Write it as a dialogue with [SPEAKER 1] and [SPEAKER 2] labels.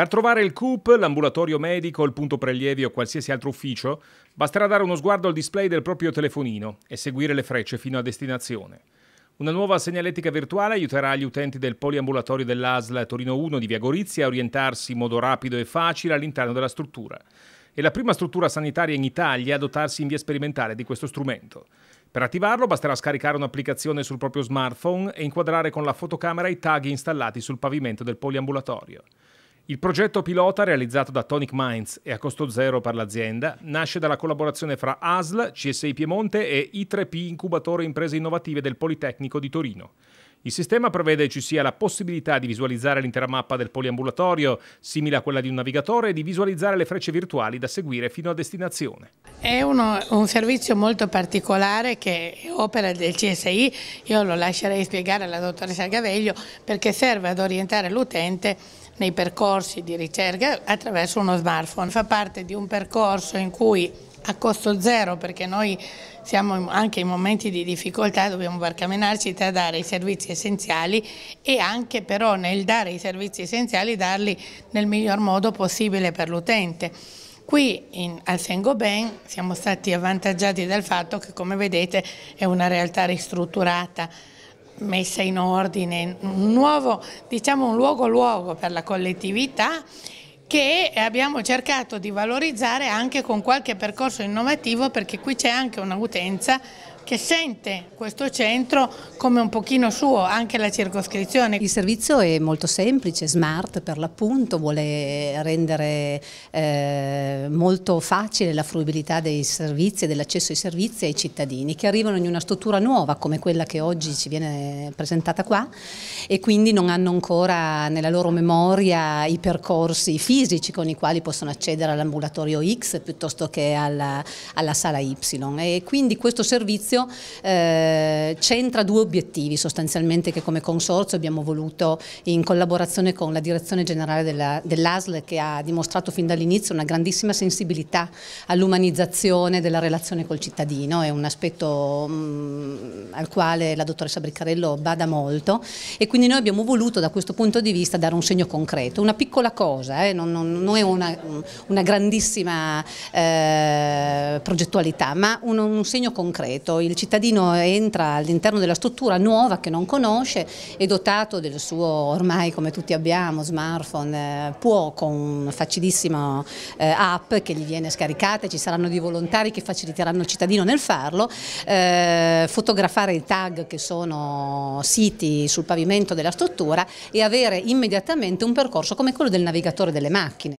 [SPEAKER 1] Per trovare il CUP, l'ambulatorio medico, il punto prelievi o qualsiasi altro ufficio, basterà dare uno sguardo al display del proprio telefonino e seguire le frecce fino a destinazione. Una nuova segnaletica virtuale aiuterà gli utenti del poliambulatorio dell'ASL Torino 1 di Via Gorizia a orientarsi in modo rapido e facile all'interno della struttura. È la prima struttura sanitaria in Italia a dotarsi in via sperimentale di questo strumento. Per attivarlo basterà scaricare un'applicazione sul proprio smartphone e inquadrare con la fotocamera i tag installati sul pavimento del poliambulatorio. Il progetto pilota realizzato da Tonic Minds e a costo zero per l'azienda nasce dalla collaborazione fra ASL, CSI Piemonte e I3P Incubatore Imprese Innovative del Politecnico di Torino. Il sistema prevede ci sia la possibilità di visualizzare l'intera mappa del poliambulatorio, simile a quella di un navigatore, e di visualizzare le frecce virtuali da seguire fino a destinazione.
[SPEAKER 2] È uno, un servizio molto particolare che opera del CSI, io lo lascerei spiegare alla dottoressa Gaveglio, perché serve ad orientare l'utente nei percorsi di ricerca attraverso uno smartphone. Fa parte di un percorso in cui a costo zero perché noi siamo anche in momenti di difficoltà, dobbiamo barcamenarci tra dare i servizi essenziali e anche però nel dare i servizi essenziali darli nel miglior modo possibile per l'utente. Qui in, al Sengoben siamo stati avvantaggiati dal fatto che come vedete è una realtà ristrutturata messa in ordine, un nuovo, diciamo un luogo luogo per la collettività che abbiamo cercato di valorizzare anche con qualche percorso innovativo perché qui c'è anche un'utenza che sente questo centro come un pochino suo, anche la circoscrizione. Il servizio è molto semplice, smart per
[SPEAKER 3] l'appunto, vuole rendere eh, molto facile la fruibilità dei servizi e dell'accesso ai servizi ai cittadini che arrivano in una struttura nuova come quella che oggi ci viene presentata qua e quindi non hanno ancora nella loro memoria i percorsi fisici con i quali possono accedere all'ambulatorio X piuttosto che alla, alla sala Y e quindi questo servizio servizio eh, centra due obiettivi sostanzialmente che come consorzio abbiamo voluto in collaborazione con la direzione generale dell'ASL dell che ha dimostrato fin dall'inizio una grandissima sensibilità all'umanizzazione della relazione col cittadino, è un aspetto mh, mm, al quale la dottoressa Briccarello bada molto e quindi noi abbiamo voluto da questo punto di vista dare un segno concreto, una piccola cosa, eh, non, non, non, è una, una grandissima eh, progettualità ma un, un segno concreto il cittadino entra all'interno della struttura nuova che non conosce, è dotato del suo, ormai come tutti abbiamo, smartphone, eh, può con una facilissima eh, app che gli viene scaricata, ci saranno dei volontari che faciliteranno il cittadino nel farlo, eh, fotografare i tag che sono siti sul pavimento della struttura e avere immediatamente un percorso come quello del navigatore delle macchine.